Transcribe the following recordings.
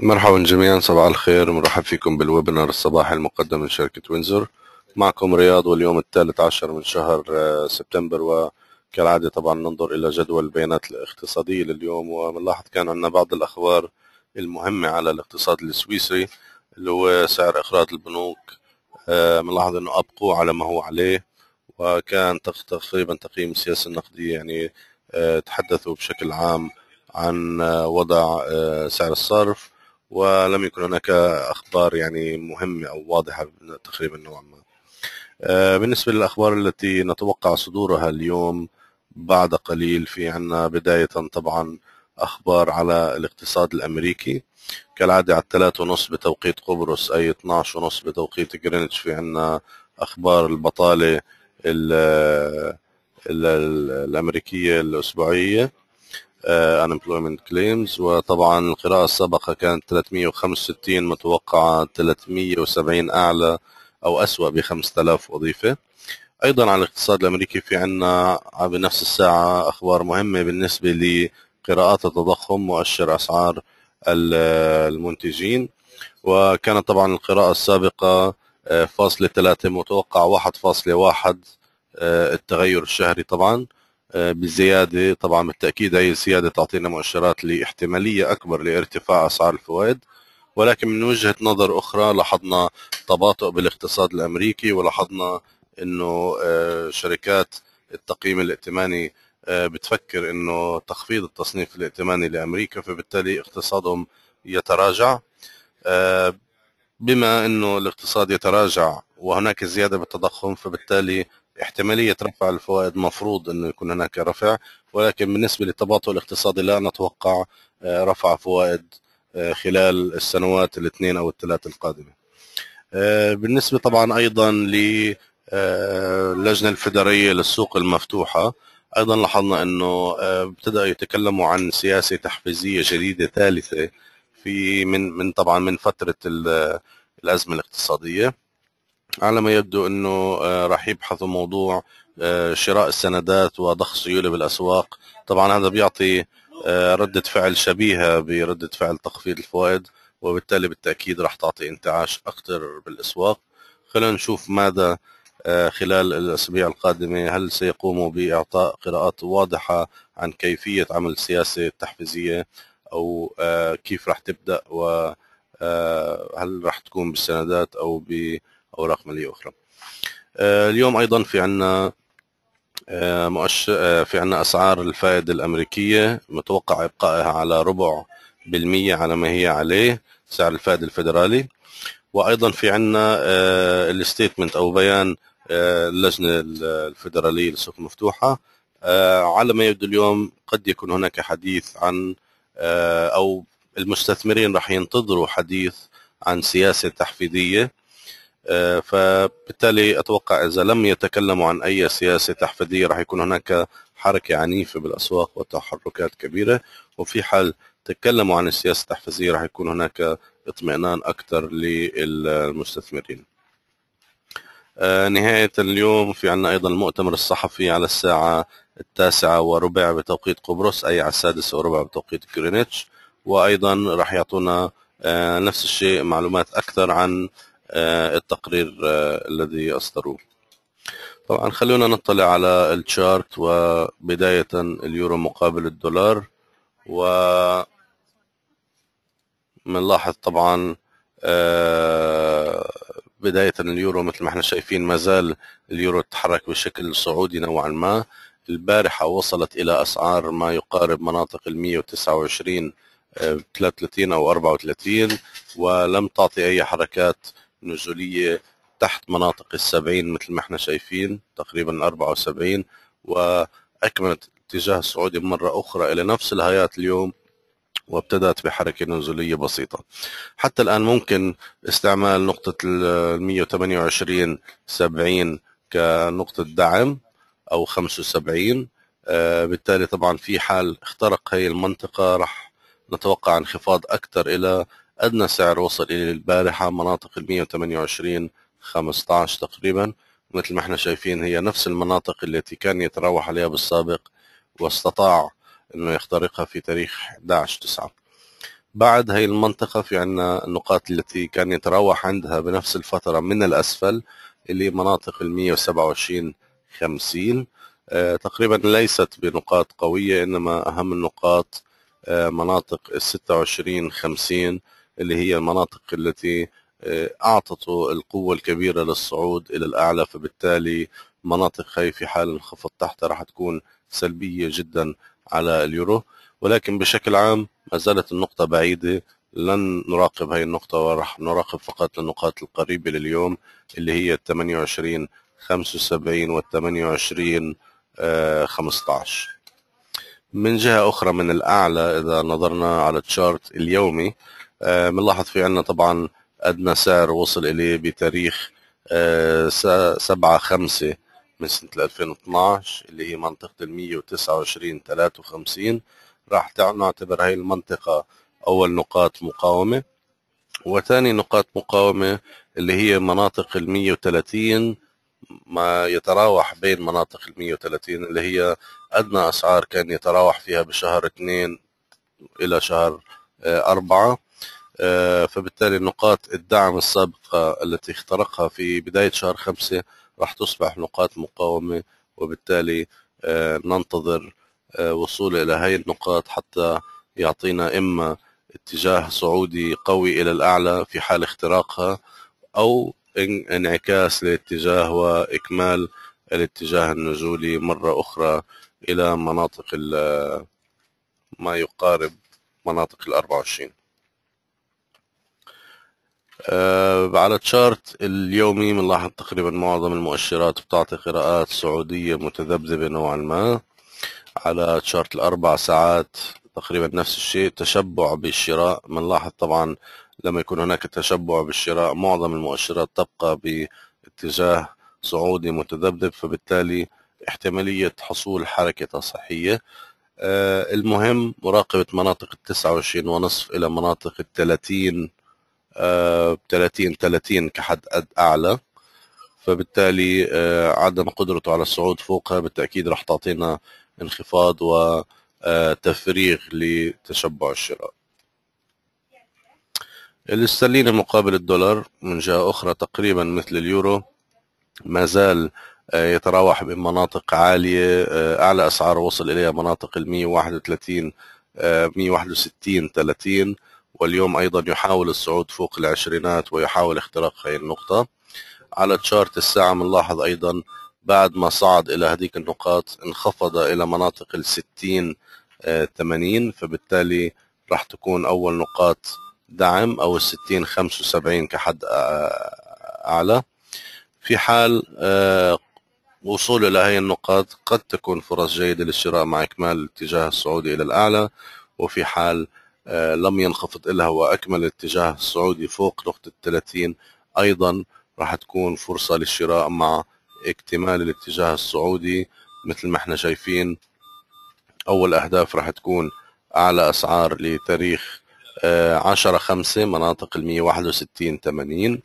مرحبا جميعا صباح الخير مرحب فيكم بالويبنار الصباحي المقدم من شركة وينزور معكم رياض واليوم الثالث عشر من شهر آه، سبتمبر وكالعادة طبعا ننظر إلى جدول البيانات الاقتصادية لليوم وبنلاحظ كان عندنا بعض الأخبار المهمة على الاقتصاد السويسري اللي هو سعر إخراج البنوك آه، بنلاحظ أنه أبقوا على ما هو عليه وكان تقريبا تقييم السياسة النقدية يعني آه، تحدثوا بشكل عام عن وضع سعر الصرف ولم يكن هناك اخبار يعني مهمه او واضحه تقريبا نوعا ما. آه، بالنسبه للاخبار التي نتوقع صدورها اليوم بعد قليل في عنا بدايه طبعا اخبار على الاقتصاد الامريكي كالعاده على الثلاثة ونص بتوقيت قبرص اي 12 ونص بتوقيت جرينتش في عنا اخبار البطاله ال الامريكيه الاسبوعيه آه، unemployment claims وطبعا القراءة السابقة كانت 365 متوقعة 370 أعلى أو أسوأ ب 5000 وظيفة أيضا على الاقتصاد الأمريكي في عنا بنفس الساعة أخبار مهمة بالنسبة لقراءات التضخم مؤشر أسعار المنتجين وكانت طبعا القراءة السابقة آه، فاصلة ثلاثة متوقع واحد فاصلة واحد آه، التغير الشهري طبعا بزياده طبعا بالتاكيد هي الزياده تعطينا مؤشرات لاحتماليه اكبر لارتفاع اسعار الفوائد ولكن من وجهه نظر اخرى لاحظنا تباطؤ بالاقتصاد الامريكي ولاحظنا انه آه، شركات التقييم الائتماني آه، بتفكر انه تخفيض التصنيف الائتماني لامريكا فبالتالي اقتصادهم يتراجع آه، بما انه الاقتصاد يتراجع وهناك زياده بالتضخم فبالتالي احتماليه رفع الفوائد مفروض انه يكون هناك رفع ولكن بالنسبه للتباطؤ الاقتصادي لا نتوقع آه، رفع فوائد آه، خلال السنوات الاثنين او الثلاث القادمه. آه، بالنسبه طبعا ايضا للجنه الفدراليه للسوق المفتوحه ايضا لاحظنا انه ابتداوا يتكلموا عن سياسه تحفيزيه جديده ثالثه في من من طبعا من فتره الازمه الاقتصاديه على ما يبدو انه آه، راح يبحثوا موضوع آه، شراء السندات وضخ سيوله بالاسواق طبعا هذا بيعطي آه، ردة فعل شبيهة بردة فعل تخفيض الفوائد وبالتالي بالتأكيد راح تعطي انتعاش أكثر بالأسواق خلينا نشوف ماذا خلال الأسابيع القادمة هل سيقوموا بإعطاء قراءات واضحة عن كيفية عمل السياسة التحفيزية أو كيف راح تبدأ وهل راح تكون بالسندات أو بالسندات اوراق ماليه اخرى آه، اليوم ايضا في عندنا آه، مؤشر آه، في عندنا اسعار الفائده الامريكيه متوقع ابقائها على ربع بالمية على ما هي عليه سعر الفائدة الفيدرالي وأيضا في عنا الستيتمنت أو بيان اللجنة الفيدرالية للسوق المفتوحة على ما يبدو اليوم قد يكون هناك حديث عن أو المستثمرين راح ينتظروا حديث عن سياسة تحفيزية آه، فبالتالي اتوقع اذا لم يتكلموا عن اي سياسه تحفيزيه راح يكون هناك حركه عنيفه بالاسواق وتحركات كبيره وفي حال تكلموا عن السياسه التحفيزيه راح يكون هناك اطمئنان اكثر للمستثمرين. آه، نهايه اليوم في عنا ايضا المؤتمر الصحفي على الساعه التاسعة وربع بتوقيت قبرص أي على السادسة وربع بتوقيت جرينتش وأيضا راح يعطونا آه، نفس الشيء معلومات أكثر عن آه، التقرير آه، الذي أصدروه طبعا خلونا نطلع على الشارت وبداية اليورو مقابل الدولار و منلاحظ طبعا آه، بداية اليورو مثل ما احنا شايفين ما زال اليورو تحرك بشكل صعودي نوعا ما البارحة وصلت إلى أسعار ما يقارب مناطق ال 129 33 أو 34 ولم تعطي أي حركات نزولية تحت مناطق السبعين مثل ما احنا شايفين تقريبا 74 وأكملت اتجاه السعودي مرة أخرى إلى نفس الهيات اليوم وابتدأت بحركة نزولية بسيطة حتى الآن ممكن استعمال نقطة ال 128 70 كنقطة دعم أو 75 آه بالتالي طبعا في حال اخترق هي المنطقة راح نتوقع انخفاض أكثر إلى أدنى سعر وصل إليه البارحة مناطق ال 128 15 تقريبا مثل ما احنا شايفين هي نفس المناطق التي كان يتراوح عليها بالسابق واستطاع انه يخترقها في تاريخ 11 9 بعد هي المنطقة في عنا النقاط التي كان يتراوح عندها بنفس الفترة من الأسفل اللي مناطق ال 127 50 آه، تقريبا ليست بنقاط قوية إنما أهم النقاط آه، مناطق ال 26 50 اللي هي المناطق التي آه، أعطته القوة الكبيرة للصعود إلى الأعلى فبالتالي مناطق هي في حال انخفض تحتها راح تكون سلبية جدا على اليورو ولكن بشكل عام ما زالت النقطة بعيدة لن نراقب هي النقطة وراح نراقب فقط النقاط القريبة لليوم اللي هي 28 75 و 28 15 آه، من جهة أخرى من الأعلى إذا نظرنا على التشارت اليومي بنلاحظ آه، في عندنا طبعا ادنى سعر وصل اليه بتاريخ 7 آه، 5 من سنه 2012 اللي هي منطقه ال 129 53 راح نعتبر هاي المنطقه اول نقاط مقاومه وثاني نقاط مقاومه اللي هي مناطق ال 130 ما يتراوح بين مناطق ال 130 اللي هي ادنى اسعار كان يتراوح فيها بشهر 2 الى شهر آه، أربعة آه، فبالتالي نقاط الدعم السابقة التي اخترقها في بداية شهر خمسة راح تصبح نقاط مقاومة وبالتالي آه، ننتظر آه، وصول إلى هاي النقاط حتى يعطينا إما اتجاه صعودي قوي إلى الأعلى في حال اختراقها أو انعكاس لاتجاه وإكمال الاتجاه النزولي مرة أخرى إلى مناطق ما يقارب مناطق ال 24 آه، على تشارت اليومي بنلاحظ تقريبا معظم المؤشرات بتعطي قراءات سعودية متذبذبة نوعا ما على تشارت الأربع ساعات تقريبا نفس الشيء تشبع بالشراء بنلاحظ طبعا لما يكون هناك تشبع بالشراء معظم المؤشرات تبقى باتجاه صعودي متذبذب فبالتالي احتمالية حصول حركة صحية آه، المهم مراقبة مناطق التسعة وعشرين ونصف إلى مناطق التلاتين ب 30 30 كحد اعلى فبالتالي آه، عدم قدرته على الصعود فوقها بالتاكيد راح تعطينا انخفاض وتفريغ آه، لتشبع الشراء الاسترليني مقابل الدولار من جهة أخرى تقريبا مثل اليورو ما زال آه، يتراوح بمناطق عالية أعلى أسعاره وصل إليها مناطق ال 131 161 30 واليوم أيضا يحاول الصعود فوق العشرينات ويحاول اختراق هذه النقطة على تشارت الساعة بنلاحظ أيضا بعد ما صعد إلى هذيك النقاط انخفض إلى مناطق الستين 80 آه، فبالتالي راح تكون أول نقاط دعم أو الستين 75 كحد آه، أعلى في حال آه، وصوله إلى هذه النقاط قد تكون فرص جيدة للشراء مع إكمال الاتجاه الصعود إلى الأعلى وفي حال آه، لم ينخفض إلها واكمل الاتجاه السعودي فوق نقطه 30 ايضا راح تكون فرصه للشراء مع اكتمال الاتجاه السعودي مثل ما احنا شايفين اول اهداف راح تكون اعلى اسعار لتاريخ 10 آه، 5 مناطق ال 161 80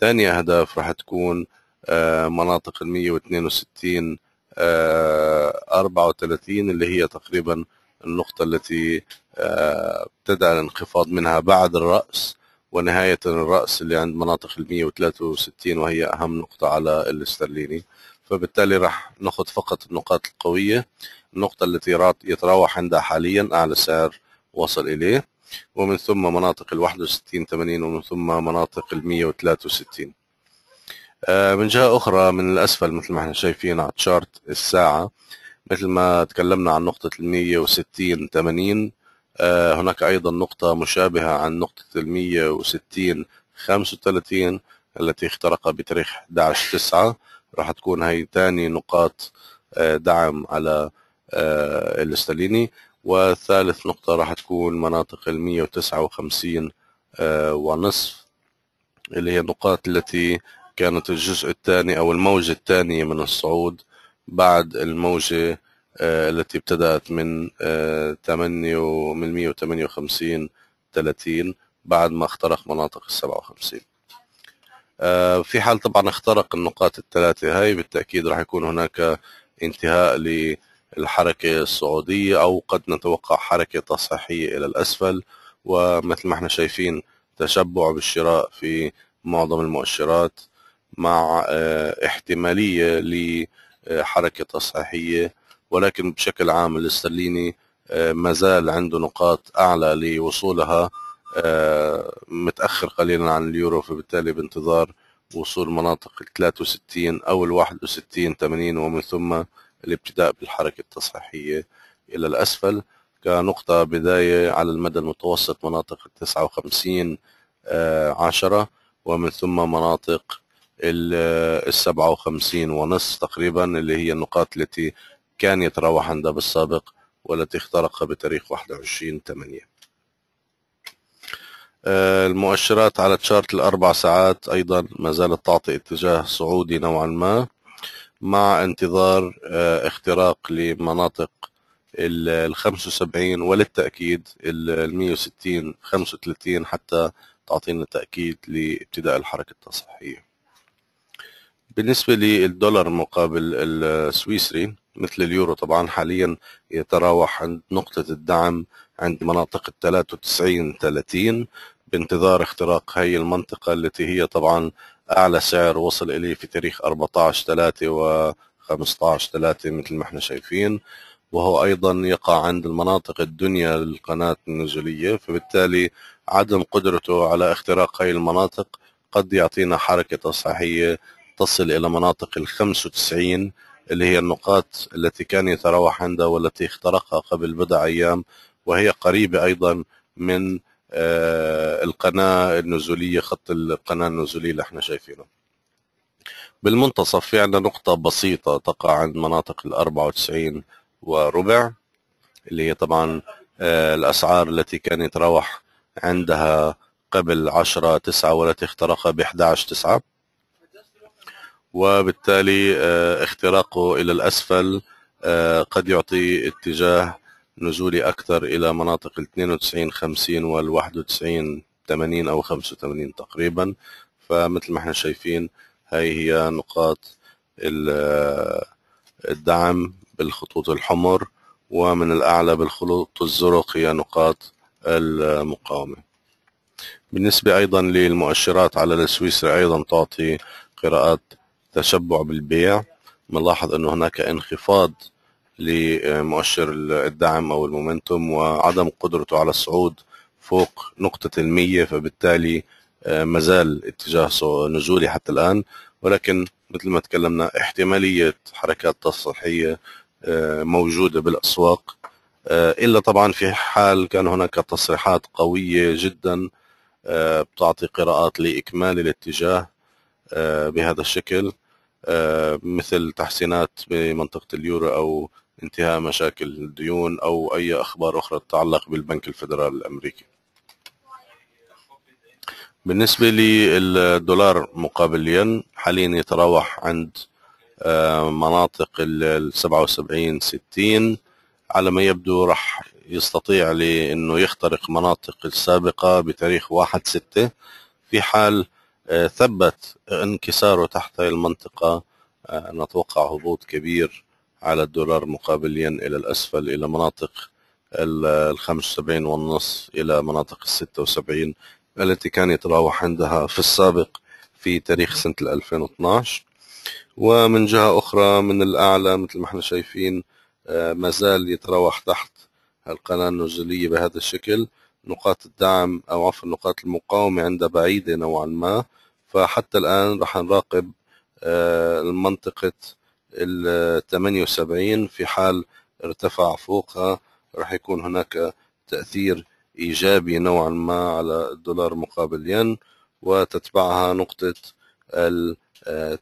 ثاني اهداف راح تكون آه، مناطق ال 162 34 اللي هي تقريبا النقطة التي ابتدى الانخفاض منها بعد الرأس ونهاية الرأس اللي عند مناطق ال 163 وهي أهم نقطة على الاسترليني فبالتالي راح ناخذ فقط النقاط القوية النقطة التي يتراوح عندها حاليا أعلى سعر وصل إليه ومن ثم مناطق ال 61 80 ومن ثم مناطق ال 163 آه، من جهة أخرى من الأسفل مثل ما احنا شايفين على تشارت الساعة مثل ما تكلمنا عن نقطة ال 160 80 آه، هناك أيضا نقطة مشابهة عن نقطة ال 160 35 التي اخترقها بتاريخ 11 9 راح تكون هي ثاني نقاط آه، دعم على آه، الاستاليني وثالث نقطة راح تكون مناطق ال 159 ونصف اللي هي النقاط التي كانت الجزء الثاني أو الموجة الثانية من الصعود بعد الموجة آه، التي ابتدأت من 8 آه، من 158 30 بعد ما اخترق مناطق ال 57 آه، في حال طبعا اخترق النقاط الثلاثة هاي بالتأكيد راح يكون هناك انتهاء للحركة الصعودية أو قد نتوقع حركة تصحيحية إلى الأسفل ومثل ما احنا شايفين تشبع بالشراء في معظم المؤشرات مع احتمالية لحركة تصحيحية ولكن بشكل عام الاسترليني آه، ما زال عنده نقاط اعلى لوصولها آه، متاخر قليلا عن اليورو فبالتالي بانتظار وصول مناطق ال 63 او ال 61 80 ومن ثم الابتداء بالحركه التصحيحيه الى الاسفل كنقطه بدايه على المدى المتوسط مناطق ال 59 10 آه، ومن ثم مناطق ال 57 ونصف تقريبا اللي هي النقاط التي كان يتراوح عندها بالسابق والتي اخترق بتاريخ 21 8 آه، المؤشرات على تشارت الأربع ساعات أيضا ما زالت تعطي اتجاه صعودي نوعا ما مع انتظار آه، اختراق لمناطق ال 75 وللتأكيد ال 160 35 حتى تعطينا تأكيد لابتداء الحركة التصحيحية بالنسبة للدولار مقابل السويسري مثل اليورو طبعا حاليا يتراوح عند نقطة الدعم عند مناطق ال 93 30 بانتظار اختراق هي المنطقة التي هي طبعا أعلى سعر وصل إليه في تاريخ 14 3 و 15 3 مثل ما احنا شايفين وهو أيضا يقع عند المناطق الدنيا للقناة النزولية فبالتالي عدم قدرته على اختراق هذه المناطق قد يعطينا حركة تصحيحية تصل إلى مناطق ال 95 اللي هي النقاط التي كان يتراوح عندها والتي اخترقها قبل بضع أيام وهي قريبة أيضا من آه، القناة النزولية خط القناة النزولية اللي احنا شايفينه بالمنتصف في عندنا نقطة بسيطة تقع عند مناطق ال 94 وربع اللي هي طبعا آه، الأسعار التي كان يتراوح عندها قبل 10 9 والتي اخترقها ب 11 9 وبالتالي آه، اختراقه إلى الأسفل آه، قد يعطي اتجاه نزولي أكثر إلى مناطق ال 92 50 وال 91 80 أو 85 تقريبا فمثل ما احنا شايفين هاي هي نقاط آه، الدعم بالخطوط الحمر ومن الأعلى بالخطوط الزرق هي نقاط المقاومة بالنسبة أيضا للمؤشرات على السويسري أيضا تعطي قراءات تشبع بالبيع بنلاحظ انه هناك انخفاض لمؤشر الدعم او المومنتوم وعدم قدرته على الصعود فوق نقطة المية فبالتالي آه، ما زال اتجاه نزولي حتى الآن ولكن مثل ما تكلمنا احتمالية حركات تصحيحية آه، موجودة بالأسواق آه، إلا طبعا في حال كان هناك تصريحات قوية جدا بتعطي قراءات لإكمال الاتجاه بهذا الشكل آه، مثل تحسينات بمنطقة اليورو أو انتهاء مشاكل الديون أو أي أخبار أخرى تتعلق بالبنك الفيدرالي الأمريكي بالنسبة للدولار مقابل الين حاليا يتراوح عند آه، مناطق ال 77 60 على ما يبدو راح يستطيع لانه يخترق مناطق السابقة بتاريخ 1 6 في حال آه، ثبت انكساره تحت هذه المنطقة آه، نتوقع هبوط كبير على الدولار مقابل ين إلى الأسفل إلى مناطق ال 75 والنص إلى مناطق ال 76 التي كان يتراوح عندها في السابق في تاريخ سنة 2012 ومن جهة أخرى من الأعلى مثل ما احنا شايفين آه، ما زال يتراوح تحت القناة النزولية بهذا الشكل نقاط الدعم أو عفوا نقاط المقاومة عندها بعيدة نوعا ما فحتى الآن رح نراقب آه، منطقة ال 78 في حال ارتفع فوقها رح يكون هناك تأثير إيجابي نوعا ما على الدولار مقابل ين وتتبعها نقطة ال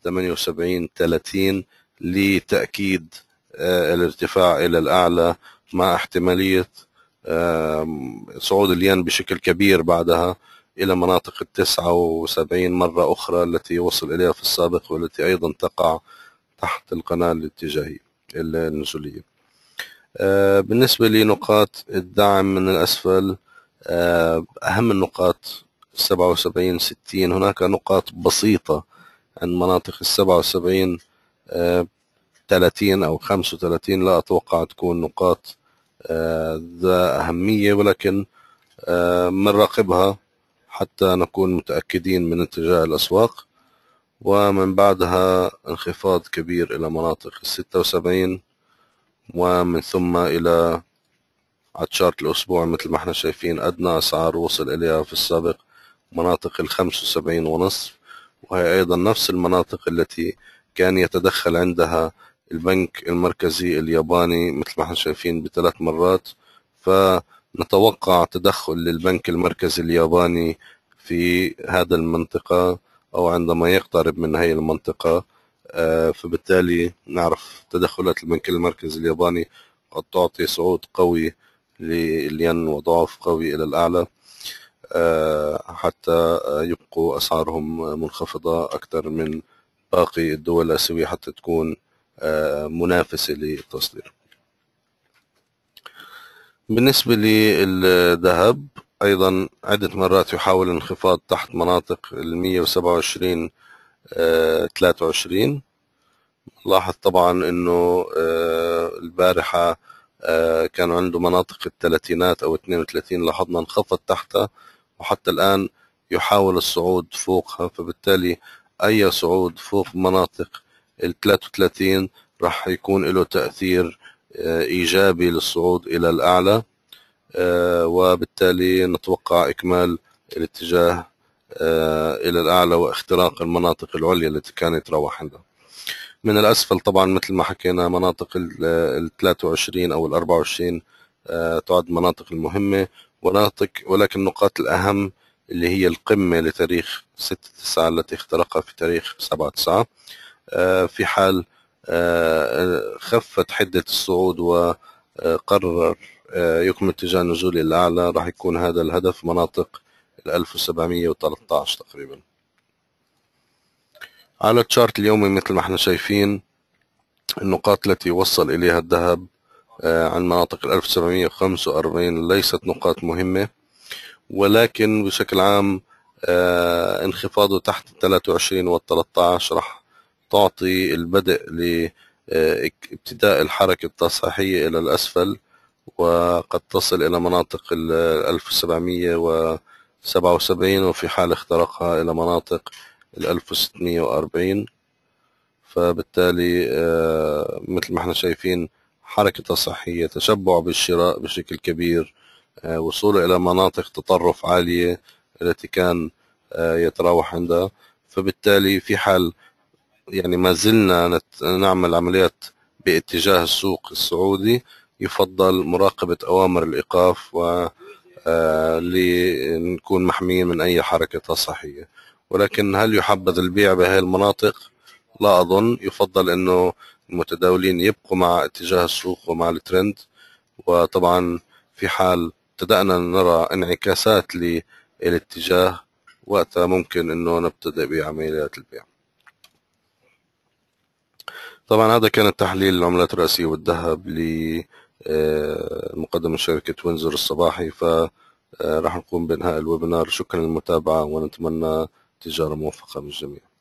78 آه، 30 لتأكيد آه، الارتفاع إلى الأعلى مع احتمالية صعود الين بشكل كبير بعدها إلى مناطق التسعة وسبعين مرة أخرى التي وصل إليها في السابق والتي أيضا تقع تحت القناة الاتجاهية النزولية آه، بالنسبة لنقاط الدعم من الأسفل آه، أهم النقاط 77 60 هناك نقاط بسيطة عند مناطق ال 77 30 أو 35 لا أتوقع تكون نقاط ذا أهمية ولكن آه، منراقبها حتى نكون متأكدين من اتجاه الأسواق ومن بعدها انخفاض كبير إلى مناطق الستة وسبعين ومن ثم إلى عتشارت الأسبوع مثل ما احنا شايفين أدنى أسعار وصل إليها في السابق مناطق الخمسة وسبعين ونصف وهي أيضا نفس المناطق التي كان يتدخل عندها البنك المركزي الياباني مثل ما احنا شايفين بثلاث مرات فنتوقع تدخل للبنك المركزي الياباني في هذا المنطقة أو عندما يقترب من هذه المنطقة آه، فبالتالي نعرف تدخلات البنك المركزي الياباني قد تعطي صعود قوي للين وضعف قوي إلى الأعلى آه، حتى يبقوا أسعارهم منخفضة أكثر من باقي الدول الآسيوية حتى تكون منافسة للتصدير بالنسبة للذهب أيضا عدة مرات يحاول انخفاض تحت مناطق ال 127 23 آه، لاحظ طبعا انه آه، البارحة آه، كان عنده مناطق الثلاثينات او 32 لاحظنا انخفض تحتها وحتى الان يحاول الصعود فوقها فبالتالي اي صعود فوق مناطق ال 33 راح يكون له تأثير آه، إيجابي للصعود إلى الأعلى آه، وبالتالي نتوقع إكمال الاتجاه آه، إلى الأعلى واختراق المناطق العليا التي كان يتراوح عندها من الأسفل طبعا مثل ما حكينا مناطق ال 23 أو ال 24 تعد مناطق المهمة ولكن النقاط الأهم اللي هي القمة لتاريخ 6 9 التي اخترقها في تاريخ 7 9 آه، في حال آه، خفت حدة الصعود وقرر آه، يكمل اتجاه النزول الأعلى راح يكون هذا الهدف مناطق ال 1713 تقريبا على التشارت اليومي مثل ما احنا شايفين النقاط التي وصل إليها الذهب عن مناطق ال 1745 ليست نقاط مهمة ولكن بشكل عام انخفاضه تحت ال 23 وال 13 راح تعطي البدء لابتداء آه، الحركة التصحيحية إلى الأسفل وقد تصل إلى مناطق ال 1777 وفي حال اختراقها إلى مناطق ال 1640 فبالتالي آه، مثل ما احنا شايفين حركة تصحية تشبع بالشراء بشكل كبير آه، وصوله إلى مناطق تطرف عالية التي كان يتراوح عندها فبالتالي في حال يعني ما زلنا نعمل عمليات باتجاه السوق السعودي يفضل مراقبة أوامر الإيقاف و آه، لنكون محميين من أي حركة صحية ولكن هل يحبذ البيع بهذه المناطق؟ لا أظن يفضل أنه المتداولين يبقوا مع اتجاه السوق ومع الترند وطبعا في حال ابتدأنا نرى انعكاسات للاتجاه وقتها ممكن أنه نبتدأ بعمليات البيع طبعا هذا كان التحليل العملات الرئيسية والذهب لمقدم آه، شركة وينزر الصباحي فراح آه، نقوم بإنهاء الويبنار شكرا للمتابعة ونتمنى تجارة موفقة من الجميع